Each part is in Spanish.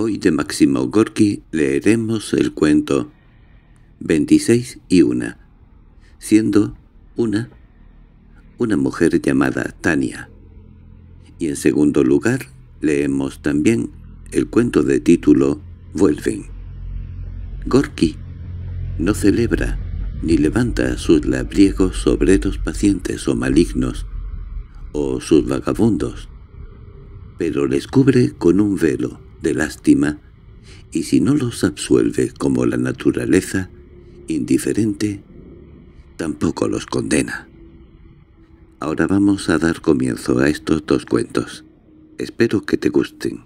Hoy de Máximo Gorky leeremos el cuento 26 y una, siendo una una mujer llamada Tania. Y en segundo lugar leemos también el cuento de título Vuelven. Gorki no celebra ni levanta sus labriegos sobre los pacientes o malignos o sus vagabundos, pero les cubre con un velo de lástima, y si no los absuelve como la naturaleza, indiferente, tampoco los condena. Ahora vamos a dar comienzo a estos dos cuentos. Espero que te gusten.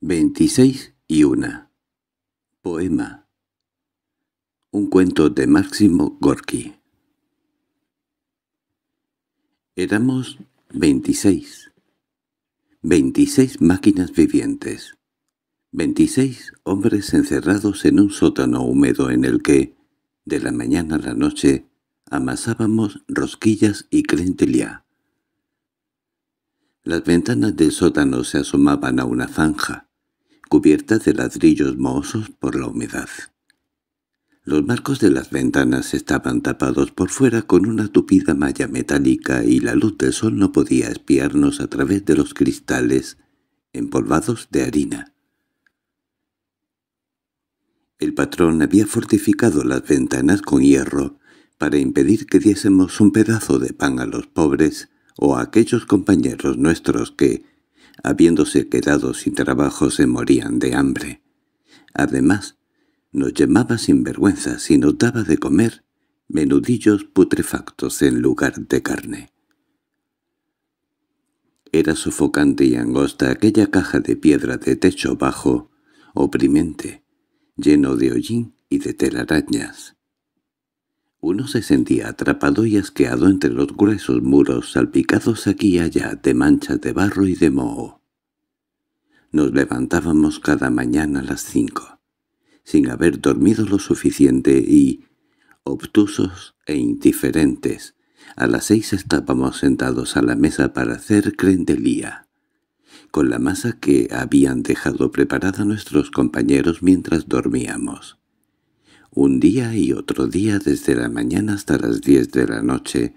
26 y 1. Poema. Un cuento de Máximo Gorki. Éramos veintiséis. Veintiséis máquinas vivientes. Veintiséis hombres encerrados en un sótano húmedo en el que, de la mañana a la noche, amasábamos rosquillas y crentelía. Las ventanas del sótano se asomaban a una zanja, cubierta de ladrillos mohosos por la humedad. Los marcos de las ventanas estaban tapados por fuera con una tupida malla metálica y la luz del sol no podía espiarnos a través de los cristales empolvados de harina. El patrón había fortificado las ventanas con hierro para impedir que diésemos un pedazo de pan a los pobres o a aquellos compañeros nuestros que, habiéndose quedado sin trabajo, se morían de hambre. Además, nos llamaba sinvergüenzas y nos daba de comer menudillos putrefactos en lugar de carne. Era sofocante y angosta aquella caja de piedra de techo bajo, oprimente, lleno de hollín y de telarañas. Uno se sentía atrapado y asqueado entre los gruesos muros salpicados aquí y allá de manchas de barro y de moho. Nos levantábamos cada mañana a las cinco sin haber dormido lo suficiente y, obtusos e indiferentes, a las seis estábamos sentados a la mesa para hacer crendelía, con la masa que habían dejado preparada nuestros compañeros mientras dormíamos. Un día y otro día desde la mañana hasta las diez de la noche,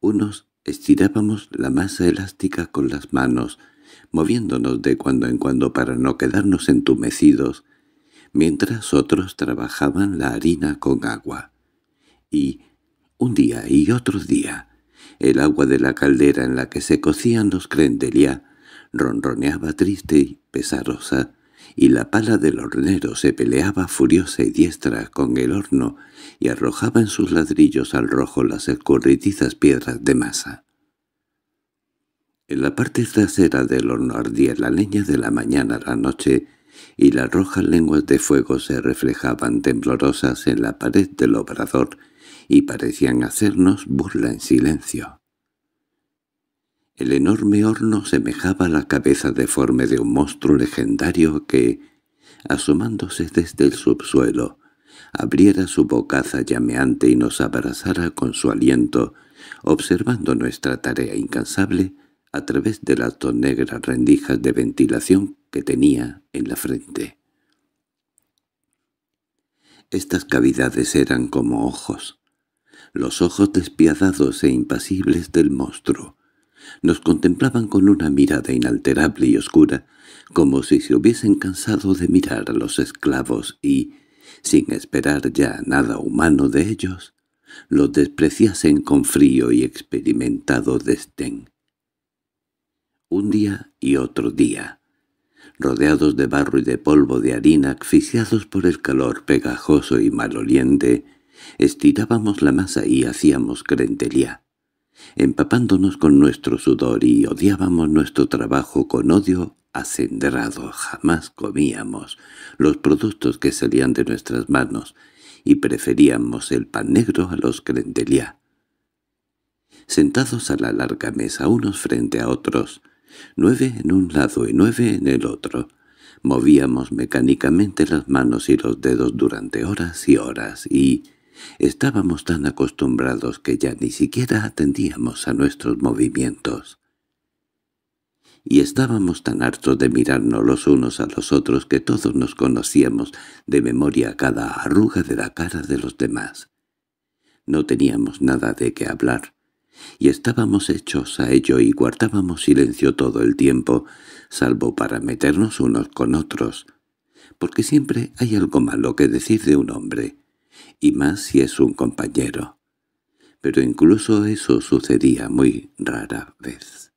unos estirábamos la masa elástica con las manos, moviéndonos de cuando en cuando para no quedarnos entumecidos, mientras otros trabajaban la harina con agua. Y, un día y otro día, el agua de la caldera en la que se cocían los crendelia ronroneaba triste y pesarosa, y la pala del hornero se peleaba furiosa y diestra con el horno y arrojaba en sus ladrillos al rojo las escurridizas piedras de masa. En la parte trasera del horno ardía la leña de la mañana a la noche y las rojas lenguas de fuego se reflejaban temblorosas en la pared del obrador y parecían hacernos burla en silencio. El enorme horno semejaba la cabeza deforme de un monstruo legendario que, asomándose desde el subsuelo, abriera su bocaza llameante y nos abrazara con su aliento, observando nuestra tarea incansable, a través de las dos negras rendijas de ventilación que tenía en la frente. Estas cavidades eran como ojos, los ojos despiadados e impasibles del monstruo. Nos contemplaban con una mirada inalterable y oscura, como si se hubiesen cansado de mirar a los esclavos y, sin esperar ya nada humano de ellos, los despreciasen con frío y experimentado desdén un día y otro día. Rodeados de barro y de polvo de harina, asfixiados por el calor pegajoso y maloliente, estirábamos la masa y hacíamos crentelía, empapándonos con nuestro sudor y odiábamos nuestro trabajo con odio acendrado. Jamás comíamos los productos que salían de nuestras manos y preferíamos el pan negro a los crentelía. Sentados a la larga mesa unos frente a otros, nueve en un lado y nueve en el otro. Movíamos mecánicamente las manos y los dedos durante horas y horas y estábamos tan acostumbrados que ya ni siquiera atendíamos a nuestros movimientos. Y estábamos tan hartos de mirarnos los unos a los otros que todos nos conocíamos de memoria cada arruga de la cara de los demás. No teníamos nada de qué hablar, y estábamos hechos a ello y guardábamos silencio todo el tiempo, salvo para meternos unos con otros, porque siempre hay algo malo que decir de un hombre, y más si es un compañero. Pero incluso eso sucedía muy rara vez.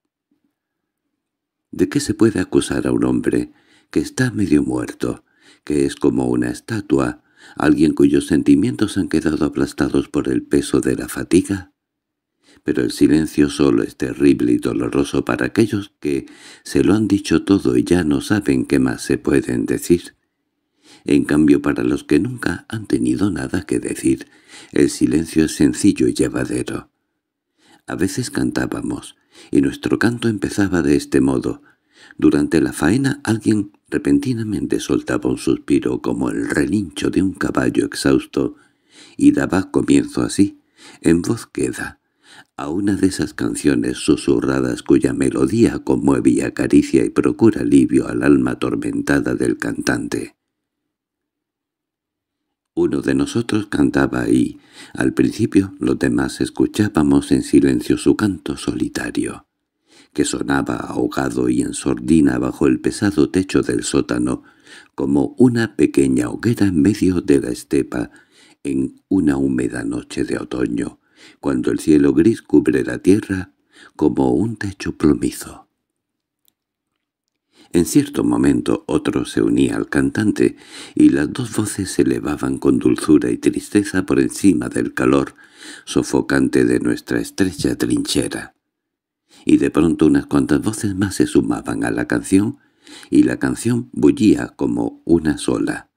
¿De qué se puede acusar a un hombre que está medio muerto, que es como una estatua, alguien cuyos sentimientos han quedado aplastados por el peso de la fatiga? pero el silencio solo es terrible y doloroso para aquellos que se lo han dicho todo y ya no saben qué más se pueden decir. En cambio, para los que nunca han tenido nada que decir, el silencio es sencillo y llevadero. A veces cantábamos, y nuestro canto empezaba de este modo. Durante la faena alguien repentinamente soltaba un suspiro como el relincho de un caballo exhausto, y daba comienzo así, en voz queda, a una de esas canciones susurradas cuya melodía conmueve y acaricia y procura alivio al alma atormentada del cantante. Uno de nosotros cantaba y, al principio, los demás escuchábamos en silencio su canto solitario, que sonaba ahogado y en sordina bajo el pesado techo del sótano, como una pequeña hoguera en medio de la estepa en una húmeda noche de otoño, cuando el cielo gris cubre la tierra como un techo plomizo. En cierto momento otro se unía al cantante, y las dos voces se elevaban con dulzura y tristeza por encima del calor sofocante de nuestra estrecha trinchera. Y de pronto unas cuantas voces más se sumaban a la canción, y la canción bullía como una sola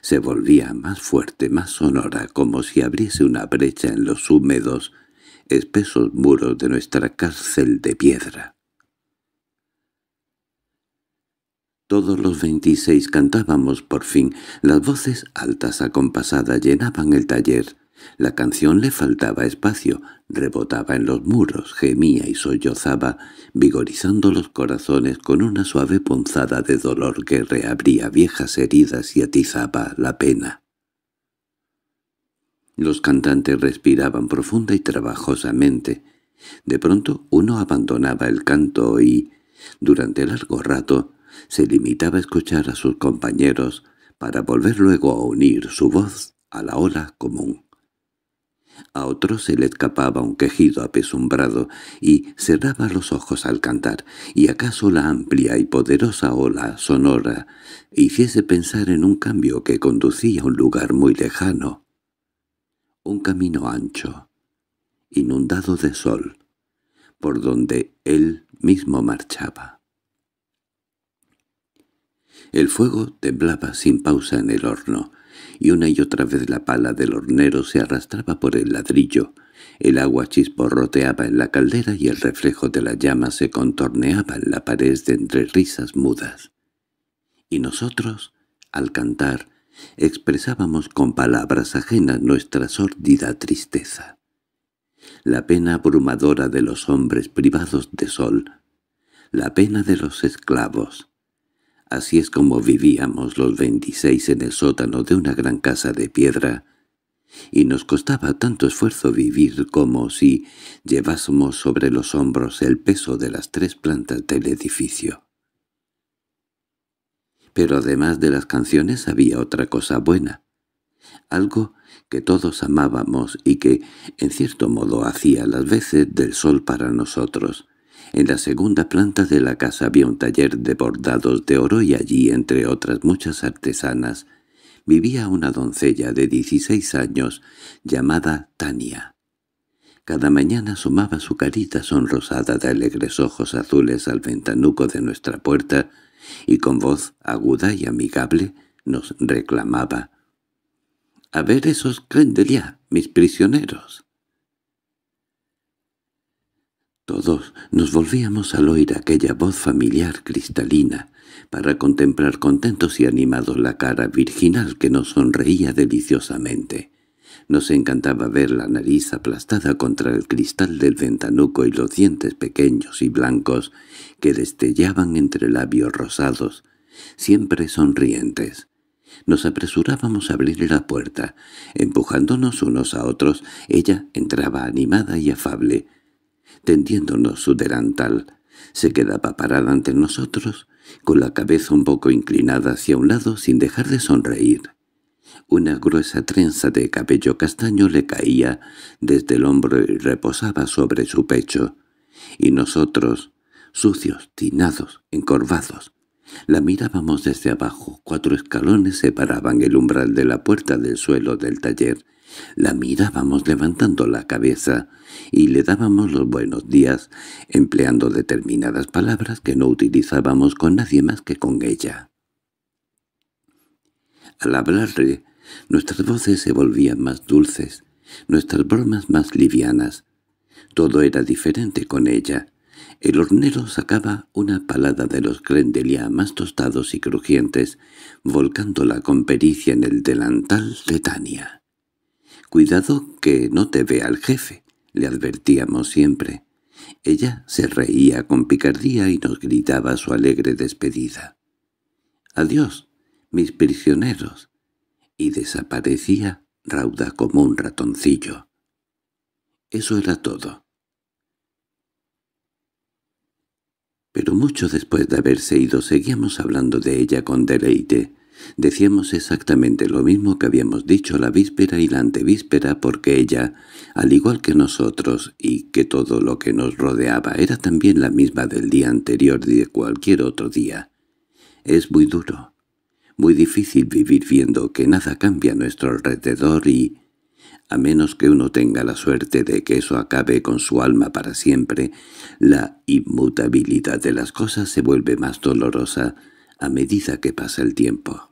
se volvía más fuerte, más sonora, como si abriese una brecha en los húmedos, espesos muros de nuestra cárcel de piedra. Todos los veintiséis cantábamos por fin. Las voces altas acompasadas llenaban el taller. La canción le faltaba espacio, rebotaba en los muros, gemía y sollozaba, vigorizando los corazones con una suave punzada de dolor que reabría viejas heridas y atizaba la pena. Los cantantes respiraban profunda y trabajosamente. De pronto uno abandonaba el canto y, durante largo rato, se limitaba a escuchar a sus compañeros para volver luego a unir su voz a la ola común. A otro se le escapaba un quejido apesumbrado y cerraba los ojos al cantar, y acaso la amplia y poderosa ola sonora hiciese pensar en un cambio que conducía a un lugar muy lejano. Un camino ancho, inundado de sol, por donde él mismo marchaba. El fuego temblaba sin pausa en el horno, y una y otra vez la pala del hornero se arrastraba por el ladrillo. El agua chisporroteaba en la caldera y el reflejo de la llama se contorneaba en la pared de entre risas mudas. Y nosotros, al cantar, expresábamos con palabras ajenas nuestra sórdida tristeza. La pena abrumadora de los hombres privados de sol, la pena de los esclavos, Así es como vivíamos los veintiséis en el sótano de una gran casa de piedra, y nos costaba tanto esfuerzo vivir como si llevásemos sobre los hombros el peso de las tres plantas del edificio. Pero además de las canciones había otra cosa buena, algo que todos amábamos y que, en cierto modo, hacía las veces del sol para nosotros, en la segunda planta de la casa había un taller de bordados de oro y allí, entre otras muchas artesanas, vivía una doncella de 16 años llamada Tania. Cada mañana asomaba su carita sonrosada de alegres ojos azules al ventanuco de nuestra puerta y con voz aguda y amigable nos reclamaba. «¡A ver esos candelías, mis prisioneros!» Todos nos volvíamos al oír aquella voz familiar cristalina para contemplar contentos y animados la cara virginal que nos sonreía deliciosamente. Nos encantaba ver la nariz aplastada contra el cristal del ventanuco y los dientes pequeños y blancos que destellaban entre labios rosados, siempre sonrientes. Nos apresurábamos a abrir la puerta. Empujándonos unos a otros, ella entraba animada y afable, tendiéndonos su delantal. Se quedaba parada ante nosotros, con la cabeza un poco inclinada hacia un lado sin dejar de sonreír. Una gruesa trenza de cabello castaño le caía desde el hombro y reposaba sobre su pecho. Y nosotros, sucios, tinados, encorvados, la mirábamos desde abajo. Cuatro escalones separaban el umbral de la puerta del suelo del taller. La mirábamos levantando la cabeza y le dábamos los buenos días, empleando determinadas palabras que no utilizábamos con nadie más que con ella. Al hablarle, nuestras voces se volvían más dulces, nuestras bromas más livianas. Todo era diferente con ella. El hornero sacaba una palada de los crendelia más tostados y crujientes, volcándola con pericia en el delantal de Tania. «Cuidado que no te vea el jefe», le advertíamos siempre. Ella se reía con picardía y nos gritaba su alegre despedida. «Adiós, mis prisioneros», y desaparecía rauda como un ratoncillo. Eso era todo. Pero mucho después de haberse ido seguíamos hablando de ella con deleite, Decíamos exactamente lo mismo que habíamos dicho la víspera y la antevíspera porque ella, al igual que nosotros y que todo lo que nos rodeaba, era también la misma del día anterior y de cualquier otro día. Es muy duro, muy difícil vivir viendo que nada cambia a nuestro alrededor y, a menos que uno tenga la suerte de que eso acabe con su alma para siempre, la inmutabilidad de las cosas se vuelve más dolorosa, a medida que pasa el tiempo.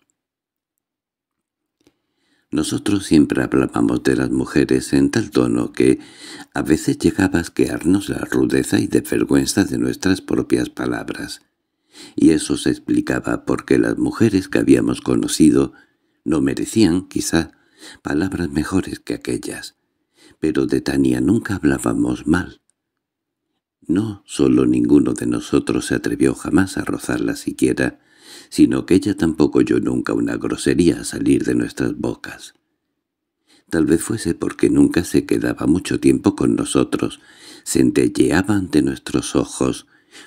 Nosotros siempre hablábamos de las mujeres en tal tono que a veces llegaba a asquearnos la rudeza y vergüenza de nuestras propias palabras, y eso se explicaba porque las mujeres que habíamos conocido no merecían, quizá, palabras mejores que aquellas, pero de Tania nunca hablábamos mal. No solo ninguno de nosotros se atrevió jamás a rozarla siquiera, sino que ella tampoco oyó nunca una grosería salir de nuestras bocas. Tal vez fuese porque nunca se quedaba mucho tiempo con nosotros, centelleaba ante nuestros ojos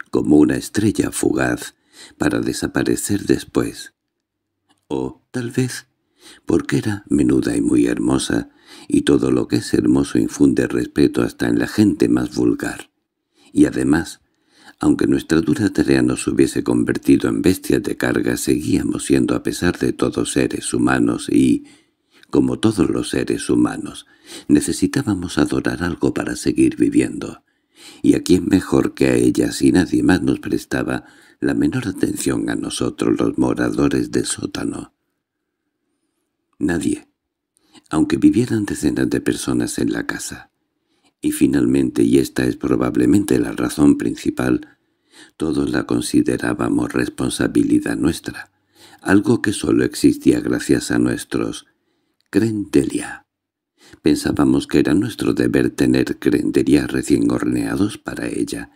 como una estrella fugaz para desaparecer después. O tal vez porque era menuda y muy hermosa, y todo lo que es hermoso infunde respeto hasta en la gente más vulgar. Y además, aunque nuestra dura tarea nos hubiese convertido en bestias de carga, seguíamos siendo a pesar de todos seres humanos y, como todos los seres humanos, necesitábamos adorar algo para seguir viviendo. Y a quién mejor que a ella si nadie más nos prestaba la menor atención a nosotros los moradores del sótano. Nadie, aunque vivieran decenas de personas en la casa. Y finalmente, y esta es probablemente la razón principal, todos la considerábamos responsabilidad nuestra, algo que sólo existía gracias a nuestros crendelia. Pensábamos que era nuestro deber tener crenderías recién horneados para ella,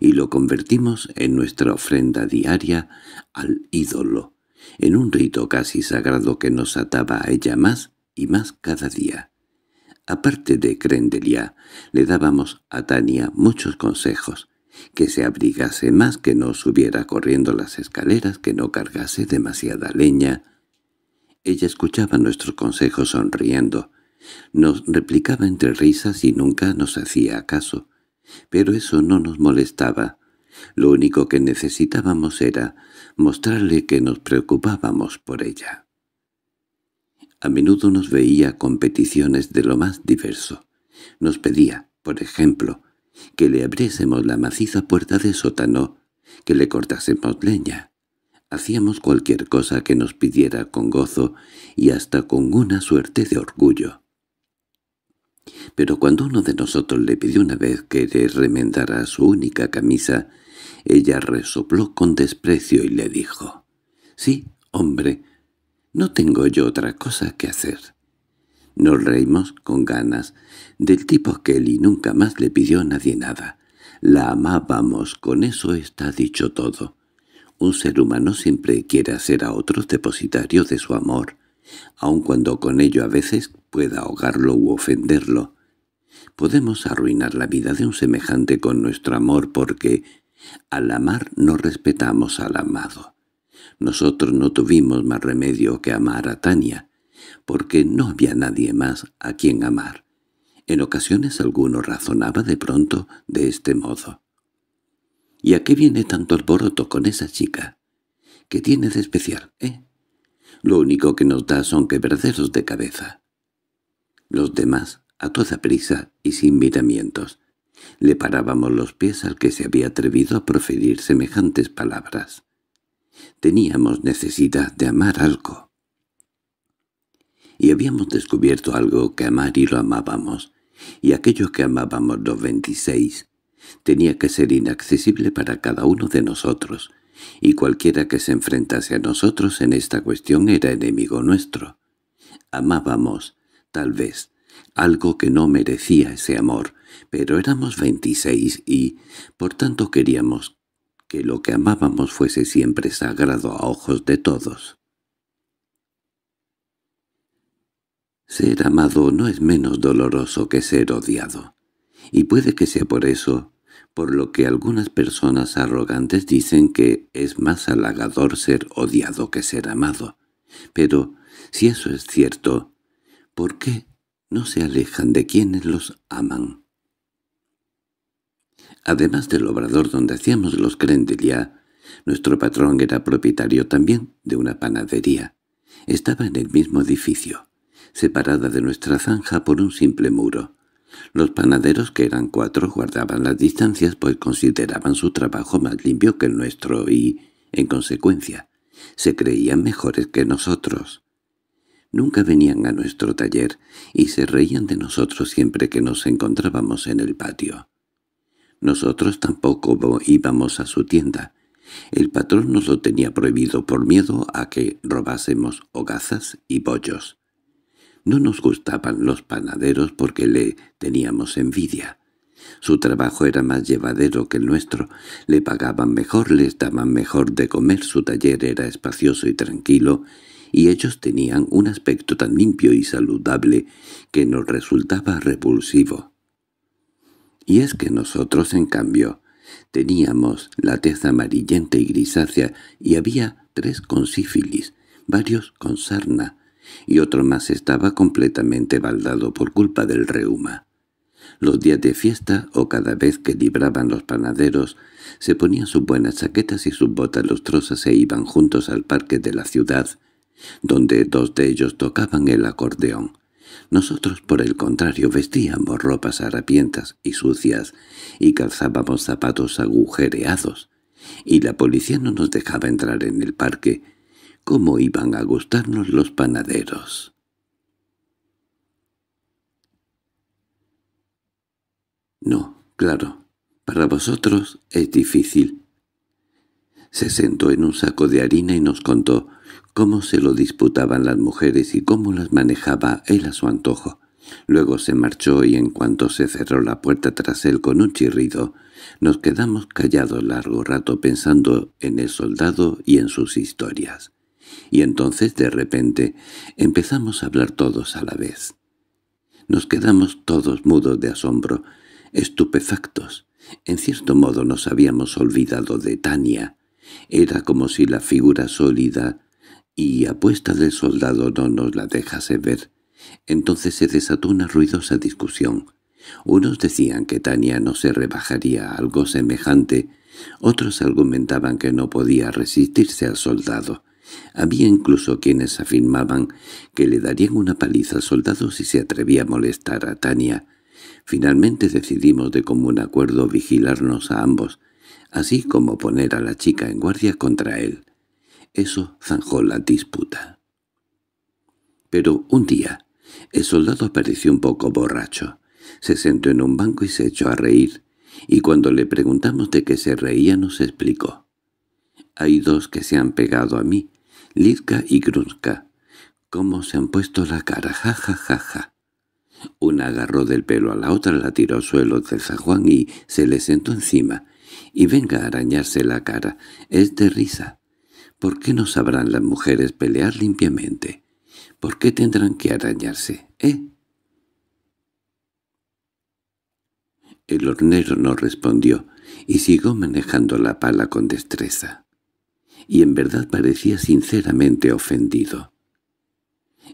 y lo convertimos en nuestra ofrenda diaria al ídolo, en un rito casi sagrado que nos ataba a ella más y más cada día. Aparte de Crendelia, le dábamos a Tania muchos consejos, que se abrigase más, que no subiera corriendo las escaleras, que no cargase demasiada leña. Ella escuchaba nuestros consejos sonriendo, nos replicaba entre risas y nunca nos hacía caso. Pero eso no nos molestaba. Lo único que necesitábamos era mostrarle que nos preocupábamos por ella. A menudo nos veía con peticiones de lo más diverso. Nos pedía, por ejemplo, que le abriésemos la maciza puerta de sótano, que le cortásemos leña. Hacíamos cualquier cosa que nos pidiera con gozo y hasta con una suerte de orgullo. Pero cuando uno de nosotros le pidió una vez que le remendara su única camisa, ella resopló con desprecio y le dijo, «Sí, hombre, no tengo yo otra cosa que hacer. Nos reímos con ganas del tipo que él y nunca más le pidió a nadie nada. La amábamos, con eso está dicho todo. Un ser humano siempre quiere hacer a otros depositario de su amor, aun cuando con ello a veces pueda ahogarlo u ofenderlo. Podemos arruinar la vida de un semejante con nuestro amor porque al amar no respetamos al amado. Nosotros no tuvimos más remedio que amar a Tania, porque no había nadie más a quien amar. En ocasiones alguno razonaba de pronto de este modo. ¿Y a qué viene tanto alboroto con esa chica? ¿Qué tiene de especial, eh? Lo único que nos da son quebraderos de cabeza. Los demás, a toda prisa y sin miramientos, le parábamos los pies al que se había atrevido a proferir semejantes palabras. Teníamos necesidad de amar algo. Y habíamos descubierto algo que amar y lo amábamos, y aquello que amábamos los 26 tenía que ser inaccesible para cada uno de nosotros, y cualquiera que se enfrentase a nosotros en esta cuestión era enemigo nuestro. Amábamos, tal vez, algo que no merecía ese amor, pero éramos veintiséis y, por tanto, queríamos que lo que amábamos fuese siempre sagrado a ojos de todos. Ser amado no es menos doloroso que ser odiado, y puede que sea por eso, por lo que algunas personas arrogantes dicen que es más halagador ser odiado que ser amado. Pero, si eso es cierto, ¿por qué no se alejan de quienes los aman? Además del obrador donde hacíamos los crendelia, nuestro patrón era propietario también de una panadería. Estaba en el mismo edificio, separada de nuestra zanja por un simple muro. Los panaderos, que eran cuatro, guardaban las distancias pues consideraban su trabajo más limpio que el nuestro y, en consecuencia, se creían mejores que nosotros. Nunca venían a nuestro taller y se reían de nosotros siempre que nos encontrábamos en el patio. Nosotros tampoco íbamos a su tienda. El patrón nos lo tenía prohibido por miedo a que robásemos hogazas y bollos. No nos gustaban los panaderos porque le teníamos envidia. Su trabajo era más llevadero que el nuestro, le pagaban mejor, les daban mejor de comer, su taller era espacioso y tranquilo, y ellos tenían un aspecto tan limpio y saludable que nos resultaba repulsivo. Y es que nosotros, en cambio, teníamos la tez amarillenta y grisácea y había tres con sífilis, varios con sarna, y otro más estaba completamente baldado por culpa del reuma. Los días de fiesta, o cada vez que libraban los panaderos, se ponían sus buenas chaquetas y sus botas lustrosas e iban juntos al parque de la ciudad, donde dos de ellos tocaban el acordeón. Nosotros, por el contrario, vestíamos ropas harapientas y sucias y calzábamos zapatos agujereados, y la policía no nos dejaba entrar en el parque. ¿Cómo iban a gustarnos los panaderos? No, claro, para vosotros es difícil, se sentó en un saco de harina y nos contó cómo se lo disputaban las mujeres y cómo las manejaba él a su antojo. Luego se marchó y en cuanto se cerró la puerta tras él con un chirrido, nos quedamos callados largo rato pensando en el soldado y en sus historias. Y entonces, de repente, empezamos a hablar todos a la vez. Nos quedamos todos mudos de asombro, estupefactos. En cierto modo nos habíamos olvidado de Tania, era como si la figura sólida y apuesta del soldado no nos la dejase ver. Entonces se desató una ruidosa discusión. Unos decían que Tania no se rebajaría a algo semejante, otros argumentaban que no podía resistirse al soldado. Había incluso quienes afirmaban que le darían una paliza al soldado si se atrevía a molestar a Tania. Finalmente decidimos de común acuerdo vigilarnos a ambos, así como poner a la chica en guardia contra él. Eso zanjó la disputa. Pero un día, el soldado apareció un poco borracho. Se sentó en un banco y se echó a reír, y cuando le preguntamos de qué se reía nos explicó. Hay dos que se han pegado a mí, Lidka y Grunska. ¿Cómo se han puesto la cara? Ja, ja, ja, ja. Una agarró del pelo a la otra, la tiró al suelo del zajuán y se le sentó encima, y venga a arañarse la cara. Es de risa. ¿Por qué no sabrán las mujeres pelear limpiamente? ¿Por qué tendrán que arañarse, eh? El hornero no respondió, y siguió manejando la pala con destreza. Y en verdad parecía sinceramente ofendido.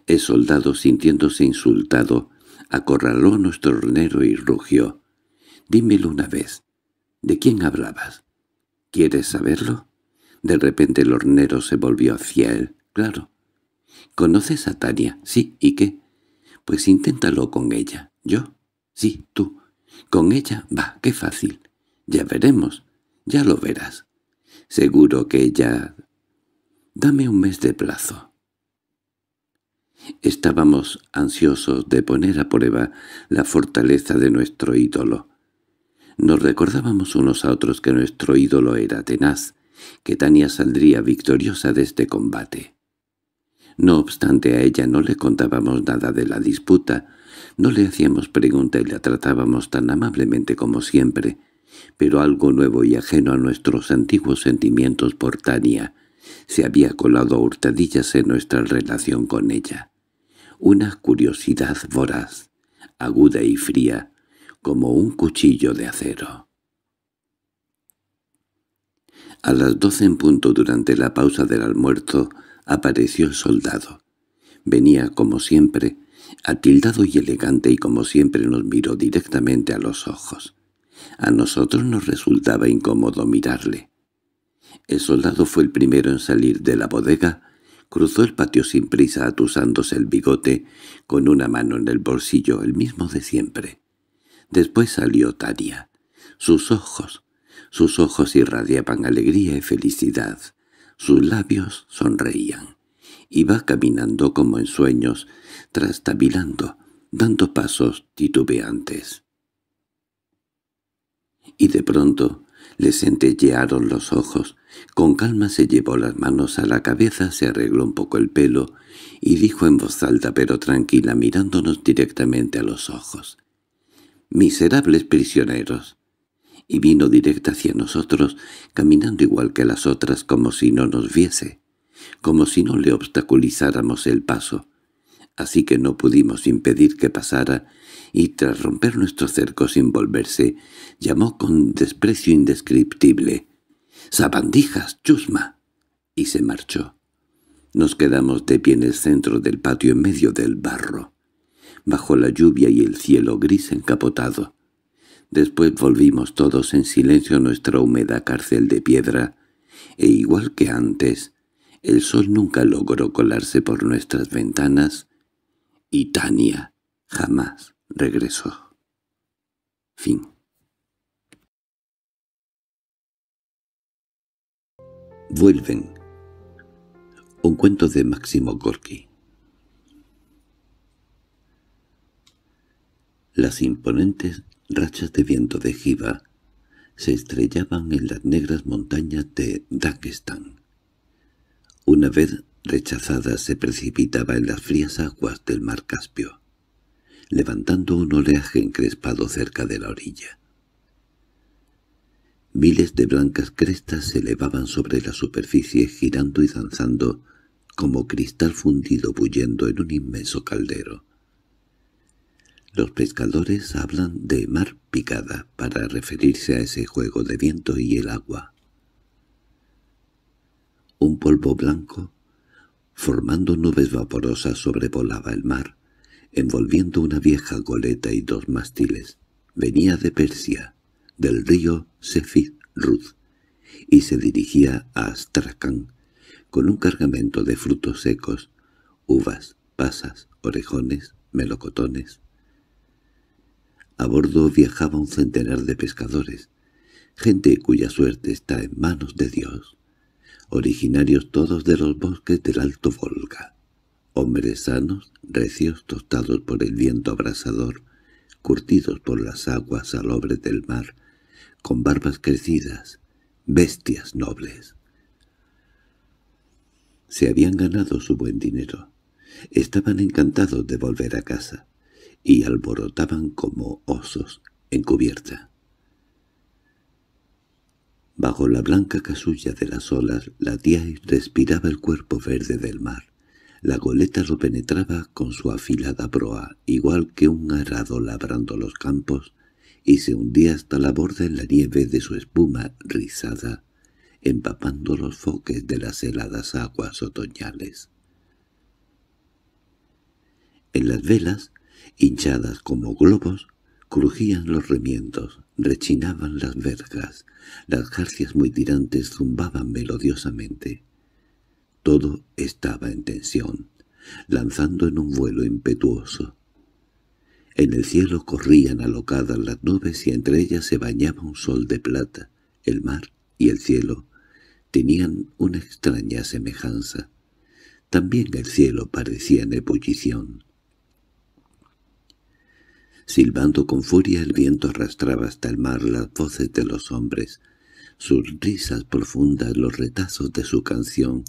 El soldado, sintiéndose insultado, acorraló a nuestro hornero y rugió. «Dímelo una vez, —¿De quién hablabas? —¿Quieres saberlo? De repente el hornero se volvió hacia él. —Claro. —¿Conoces a Tania? —Sí. ¿Y qué? —Pues inténtalo con ella. —¿Yo? —Sí, tú. —Con ella? Va, qué fácil. —Ya veremos. Ya lo verás. Seguro que ella... Dame un mes de plazo. Estábamos ansiosos de poner a prueba la fortaleza de nuestro ídolo. Nos recordábamos unos a otros que nuestro ídolo era tenaz, que Tania saldría victoriosa de este combate. No obstante a ella no le contábamos nada de la disputa, no le hacíamos pregunta y la tratábamos tan amablemente como siempre, pero algo nuevo y ajeno a nuestros antiguos sentimientos por Tania se había colado a hurtadillas en nuestra relación con ella. Una curiosidad voraz, aguda y fría, como un cuchillo de acero. A las doce en punto durante la pausa del almuerzo apareció el soldado. Venía, como siempre, atildado y elegante y como siempre nos miró directamente a los ojos. A nosotros nos resultaba incómodo mirarle. El soldado fue el primero en salir de la bodega, cruzó el patio sin prisa atusándose el bigote, con una mano en el bolsillo, el mismo de siempre. Después salió Taria. Sus ojos, sus ojos irradiaban alegría y felicidad. Sus labios sonreían. Iba caminando como en sueños, trastabilando, dando pasos titubeantes. Y de pronto le centellearon los ojos, con calma se llevó las manos a la cabeza, se arregló un poco el pelo y dijo en voz alta pero tranquila mirándonos directamente a los ojos miserables prisioneros. Y vino directa hacia nosotros, caminando igual que las otras como si no nos viese, como si no le obstaculizáramos el paso. Así que no pudimos impedir que pasara, y tras romper nuestro cerco sin volverse, llamó con desprecio indescriptible, «¡Sabandijas, chusma!» y se marchó. Nos quedamos de pie en el centro del patio en medio del barro bajo la lluvia y el cielo gris encapotado. Después volvimos todos en silencio a nuestra húmeda cárcel de piedra, e igual que antes, el sol nunca logró colarse por nuestras ventanas, y Tania jamás regresó. Fin. Vuelven. Un cuento de Máximo Gorki. Las imponentes rachas de viento de Jiva se estrellaban en las negras montañas de Dagestan. Una vez rechazada se precipitaba en las frías aguas del mar Caspio, levantando un oleaje encrespado cerca de la orilla. Miles de blancas crestas se elevaban sobre la superficie girando y danzando como cristal fundido bullendo en un inmenso caldero. Los pescadores hablan de mar picada para referirse a ese juego de viento y el agua. Un polvo blanco, formando nubes vaporosas, sobrevolaba el mar, envolviendo una vieja goleta y dos mástiles. Venía de Persia, del río Sefid Ruth y se dirigía a Astrakhan con un cargamento de frutos secos, uvas, pasas, orejones, melocotones. A bordo viajaba un centenar de pescadores, gente cuya suerte está en manos de Dios, originarios todos de los bosques del Alto Volga, hombres sanos, recios, tostados por el viento abrasador, curtidos por las aguas salobres del mar, con barbas crecidas, bestias nobles. Se habían ganado su buen dinero. Estaban encantados de volver a casa y alborotaban como osos en cubierta. Bajo la blanca casulla de las olas la y respiraba el cuerpo verde del mar. La goleta lo penetraba con su afilada proa, igual que un arado labrando los campos, y se hundía hasta la borda en la nieve de su espuma rizada, empapando los foques de las heladas aguas otoñales. En las velas Hinchadas como globos, crujían los remientos, rechinaban las verjas, las jarcias muy tirantes zumbaban melodiosamente. Todo estaba en tensión, lanzando en un vuelo impetuoso. En el cielo corrían alocadas las nubes y entre ellas se bañaba un sol de plata. El mar y el cielo tenían una extraña semejanza. También el cielo parecía en ebullición. Silbando con furia el viento arrastraba hasta el mar las voces de los hombres. Sus risas profundas, los retazos de su canción.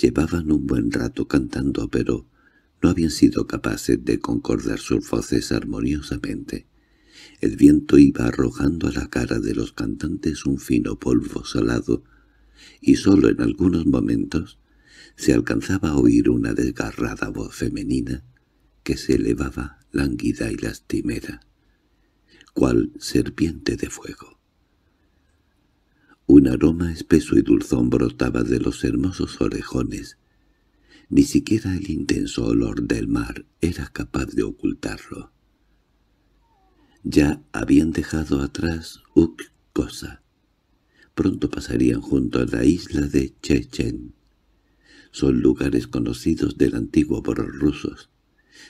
Llevaban un buen rato cantando, pero no habían sido capaces de concordar sus voces armoniosamente. El viento iba arrojando a la cara de los cantantes un fino polvo salado, y sólo en algunos momentos se alcanzaba a oír una desgarrada voz femenina que se elevaba lánguida y lastimera, cual serpiente de fuego. Un aroma espeso y dulzón brotaba de los hermosos orejones. Ni siquiera el intenso olor del mar era capaz de ocultarlo. Ya habían dejado atrás Uc Cosa. Pronto pasarían junto a la isla de Chechen. Son lugares conocidos del antiguo por rusos.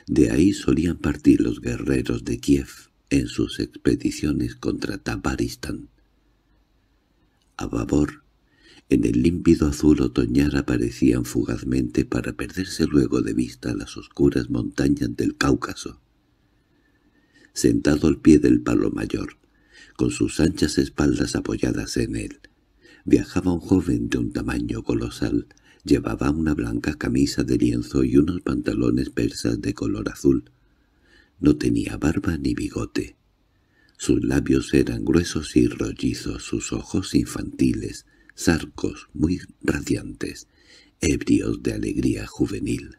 De ahí solían partir los guerreros de Kiev en sus expediciones contra Tabaristán. A babor, en el límpido azul otoñal aparecían fugazmente para perderse luego de vista las oscuras montañas del Cáucaso. Sentado al pie del palo mayor, con sus anchas espaldas apoyadas en él, viajaba un joven de un tamaño colosal, Llevaba una blanca camisa de lienzo y unos pantalones persas de color azul. No tenía barba ni bigote. Sus labios eran gruesos y rollizos, sus ojos infantiles, sarcos muy radiantes, ebrios de alegría juvenil.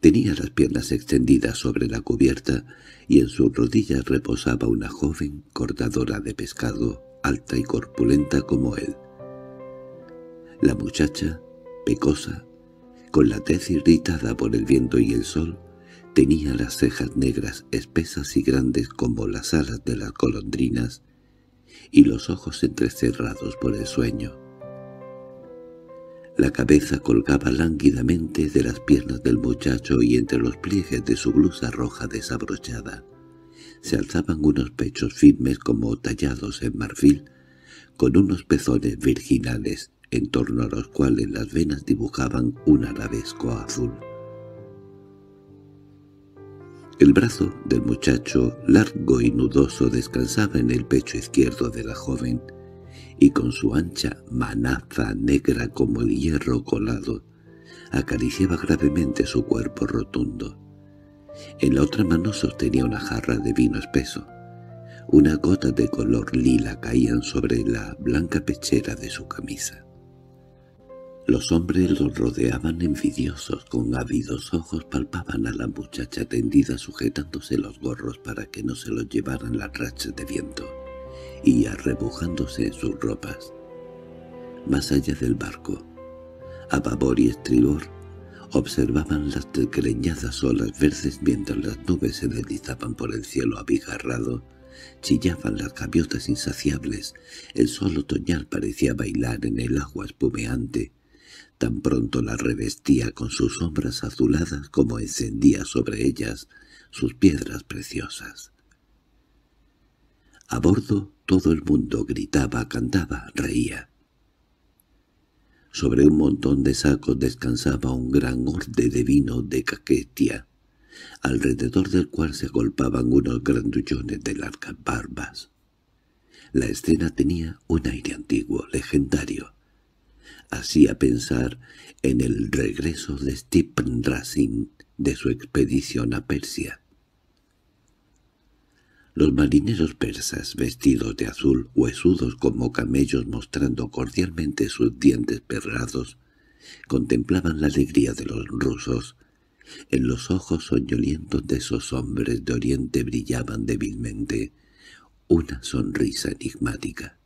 Tenía las piernas extendidas sobre la cubierta y en sus rodillas reposaba una joven cortadora de pescado, alta y corpulenta como él. La muchacha, pecosa, con la tez irritada por el viento y el sol, tenía las cejas negras espesas y grandes como las alas de las golondrinas y los ojos entrecerrados por el sueño. La cabeza colgaba lánguidamente de las piernas del muchacho y entre los pliegues de su blusa roja desabrochada se alzaban unos pechos firmes como tallados en marfil, con unos pezones virginales en torno a los cuales las venas dibujaban un arabesco azul. El brazo del muchacho, largo y nudoso, descansaba en el pecho izquierdo de la joven, y con su ancha manaza negra como el hierro colado, acariciaba gravemente su cuerpo rotundo. En la otra mano sostenía una jarra de vino espeso. Una gota de color lila caían sobre la blanca pechera de su camisa. Los hombres los rodeaban envidiosos, con ávidos ojos palpaban a la muchacha tendida sujetándose los gorros para que no se los llevaran las rachas de viento, y arrebujándose en sus ropas. Más allá del barco, a babor y estribor, observaban las desgreñadas olas verdes mientras las nubes se deslizaban por el cielo abigarrado, chillaban las gaviotas insaciables, el sol otoñal parecía bailar en el agua espumeante, Tan pronto la revestía con sus sombras azuladas como encendía sobre ellas sus piedras preciosas. A bordo todo el mundo gritaba, cantaba, reía. Sobre un montón de sacos descansaba un gran orde de vino de caquetia, alrededor del cual se agolpaban unos grandullones de largas barbas. La escena tenía un aire antiguo, legendario hacía pensar en el regreso de Stephen Racine de su expedición a Persia. Los marineros persas, vestidos de azul, huesudos como camellos mostrando cordialmente sus dientes perrados, contemplaban la alegría de los rusos. En los ojos soñolientos de esos hombres de oriente brillaban débilmente una sonrisa enigmática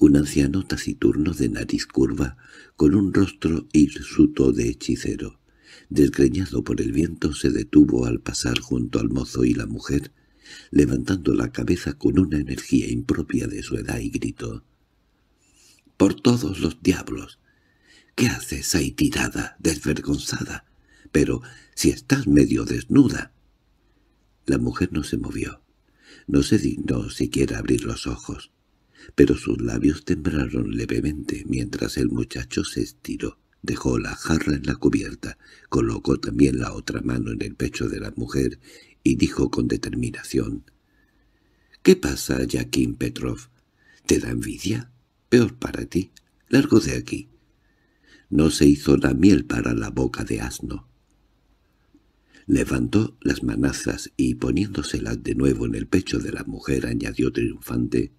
un anciano taciturno de nariz curva, con un rostro hirsuto de hechicero. Desgreñado por el viento se detuvo al pasar junto al mozo y la mujer, levantando la cabeza con una energía impropia de su edad y gritó. —¡Por todos los diablos! ¿Qué haces ahí tirada, desvergonzada? Pero si estás medio desnuda... La mujer no se movió. No se dignó siquiera abrir los ojos pero sus labios temblaron levemente mientras el muchacho se estiró. Dejó la jarra en la cubierta, colocó también la otra mano en el pecho de la mujer y dijo con determinación, —¿Qué pasa, Yakim Petrov? ¿Te da envidia? Peor para ti. Largo de aquí. No se hizo la miel para la boca de asno. Levantó las manazas y poniéndoselas de nuevo en el pecho de la mujer añadió triunfante,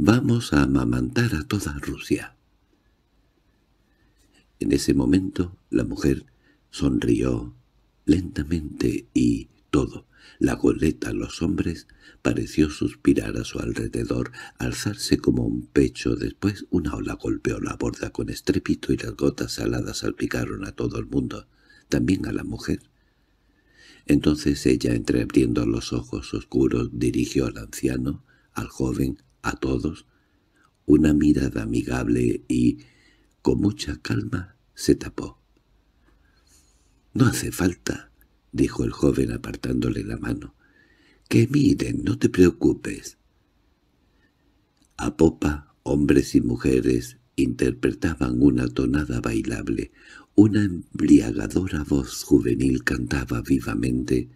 Vamos a amamantar a toda Rusia. En ese momento la mujer sonrió lentamente y todo, la goleta, los hombres, pareció suspirar a su alrededor, alzarse como un pecho. Después una ola golpeó la borda con estrépito y las gotas saladas salpicaron a todo el mundo, también a la mujer. Entonces ella, entreabriendo los ojos oscuros, dirigió al anciano, al joven, a todos, una mirada amigable y, con mucha calma, se tapó. —No hace falta —dijo el joven apartándole la mano—, que miren, no te preocupes. A popa, hombres y mujeres interpretaban una tonada bailable, una embriagadora voz juvenil cantaba vivamente,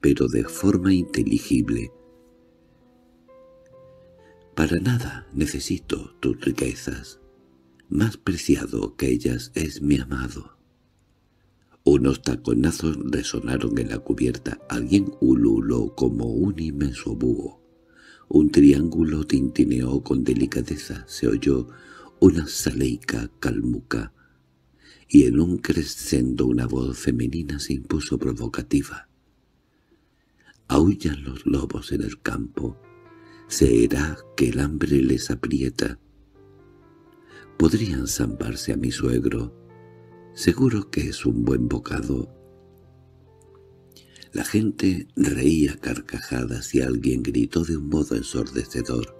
pero de forma inteligible, para nada necesito tus riquezas. Más preciado que ellas es mi amado. Unos taconazos resonaron en la cubierta. Alguien ululó como un inmenso búho. Un triángulo tintineó con delicadeza. Se oyó una saleica calmuca. Y en un crescendo una voz femenina se impuso provocativa. Aullan los lobos en el campo Será que el hambre les aprieta. Podrían zamparse a mi suegro. Seguro que es un buen bocado. La gente reía carcajadas y alguien gritó de un modo ensordecedor.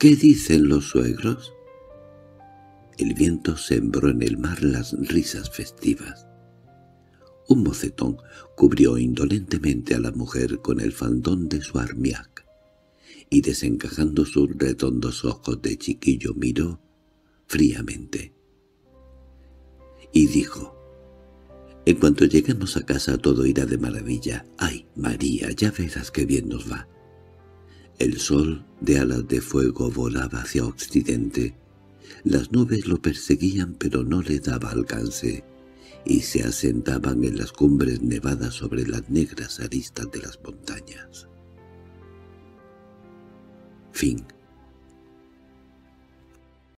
—¿Qué dicen los suegros? El viento sembró en el mar las risas festivas. Un mocetón cubrió indolentemente a la mujer con el faldón de su armiac y desencajando sus redondos ojos de chiquillo miró fríamente. Y dijo, «En cuanto lleguemos a casa todo irá de maravilla. ¡Ay, María, ya verás qué bien nos va!» El sol de alas de fuego volaba hacia occidente. Las nubes lo perseguían pero no le daba alcance, y se asentaban en las cumbres nevadas sobre las negras aristas de las montañas. Fim.